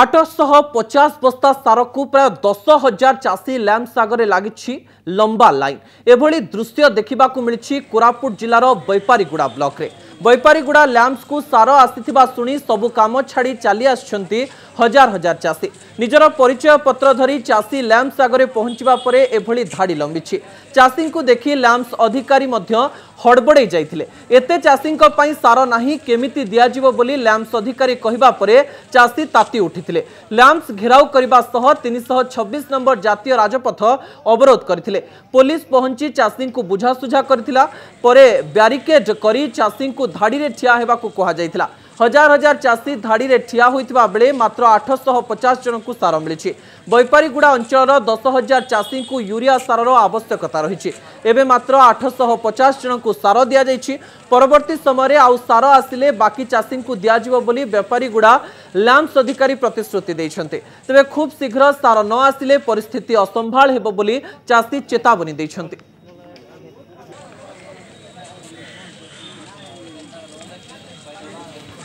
ଆଠଶହ ପଚାଶ ବସ୍ତା ସାରକୁ ପ୍ରାୟ ଦଶ ହଜାର ଚାଷୀ ଲ୍ୟାମ୍ପ ସାଗରେ ଲାଗିଛି ଲମ୍ବା ଲାଇନ୍ ଏଭଳି ଦୃଶ୍ୟ ଦେଖିବାକୁ ମିଳିଛି କୋରାପୁଟ ଜିଲ୍ଲାର ବୈପାରୀଗୁଡ଼ା ବ୍ଲକରେ ବୈପାରୀଗୁଡ଼ା ଲ୍ୟାମ୍ପସକୁ ସାର ଆସିଥିବା ଶୁଣି ସବୁ କାମ ଛାଡ଼ି ଚାଲି ଆସିଛନ୍ତି হাজার হাজার চাষী নিজের পরিচয় পত্র ধরি চাষী ল্যাম্পস আগে পৌঁছবা পরে এভাবে ধাড়ি লম্বিছি চাষী দেখি ল্যাম্পস অধিকারী হড়বড়াই যাই এতে চাষী সার না কেমিতি দিয়াযিব বলে ল্যাম্পস অধিকারী কহা পরে চাষী তাতি উঠিলে ল্যাম্পস ঘেরাও করা সহ তিনশহ ছবিশ নম্বর জাতীয় রাজপথ অবরোধ করে পুলিশ পৌঁছি চাষী বুঝাসুঝা করে ব্যারিকেড করে চাষী ধাড়ি ঠিয়া হওয়া কুহযাই ହଜାର ହଜାର ଚାଷୀ ଧାଡ଼ିରେ ଠିଆ ହୋଇଥିବା ବେଳେ ମାତ୍ର ଆଠଶହ ପଚାଶ ଜଣଙ୍କୁ ସାର ମିଳିଛି ବୈପାରୀଗୁଡ଼ା ଅଞ୍ଚଳର ଦଶ ହଜାର ଚାଷୀଙ୍କୁ ୟୁରିଆ ସାରର ଆବଶ୍ୟକତା ରହିଛି ଏବେ ମାତ୍ର ଆଠଶହ ପଚାଶ ଜଣଙ୍କୁ ସାର ଦିଆଯାଇଛି ପରବର୍ତ୍ତୀ ସମୟରେ ଆଉ ସାର ଆସିଲେ ବାକି ଚାଷୀଙ୍କୁ ଦିଆଯିବ ବୋଲି ବେପାରୀଗୁଡ଼ା ଲ୍ୟାମ୍ପସ୍ ଅଧିକାରୀ ପ୍ରତିଶ୍ରୁତି ଦେଇଛନ୍ତି ତେବେ ଖୁବ୍ ଶୀଘ୍ର ସାର ନ ଆସିଲେ ପରିସ୍ଥିତି ଅସମ୍ଭାଳ ହେବ ବୋଲି ଚାଷୀ ଚେତାବନୀ ଦେଇଛନ୍ତି